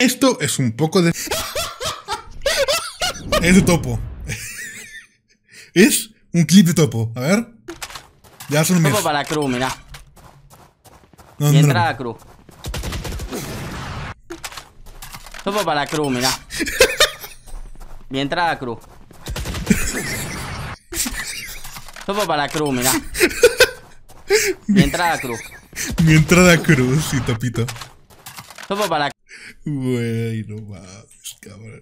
Esto es un poco de... es de topo. es un clip de topo. A ver. Ya son Topo para la cruz, mira. No, y entrada cruz. Topo para la cruz, mira. y entrada cruz. Topo para la cruz, mira. Mi entrada cruz. Mi entrada cruz, y topito. Topo para la Güey, no mames, cabrón.